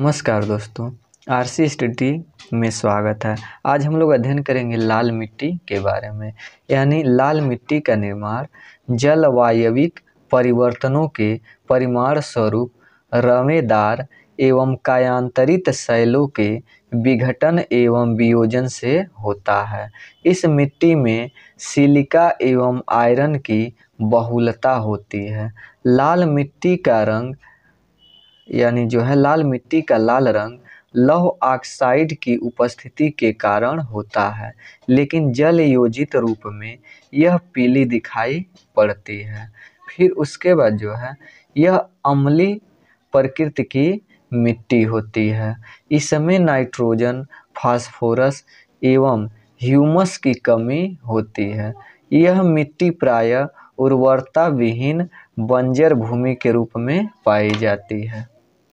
नमस्कार दोस्तों R C study में स्वागत है आज हम लोग अध्ययन करेंगे लाल मिट्टी के बारे में यानी लाल मिट्टी का निर्माण जलवायविक परिवर्तनों के परिमाण स्वरूप रमेदार एवं कायांतरित शैलों के विघटन एवं वियोजन से होता है इस मिट्टी में सिलिका एवं आयरन की बहुलता होती है लाल मिट्टी का रंग यानी जो है लाल मिट्टी का लाल रंग लौह ऑक्साइड की उपस्थिति के कारण होता है लेकिन जल योजित रूप में यह पीली दिखाई पड़ती है फिर उसके बाद जो है यह अम्ली प्रकृति की मिट्टी होती है इसमें नाइट्रोजन फास्फोरस एवं ह्यूमस की कमी होती है यह मिट्टी प्रायः उर्वरता विहीन बंजर भूमि के रूप में पाई जाती है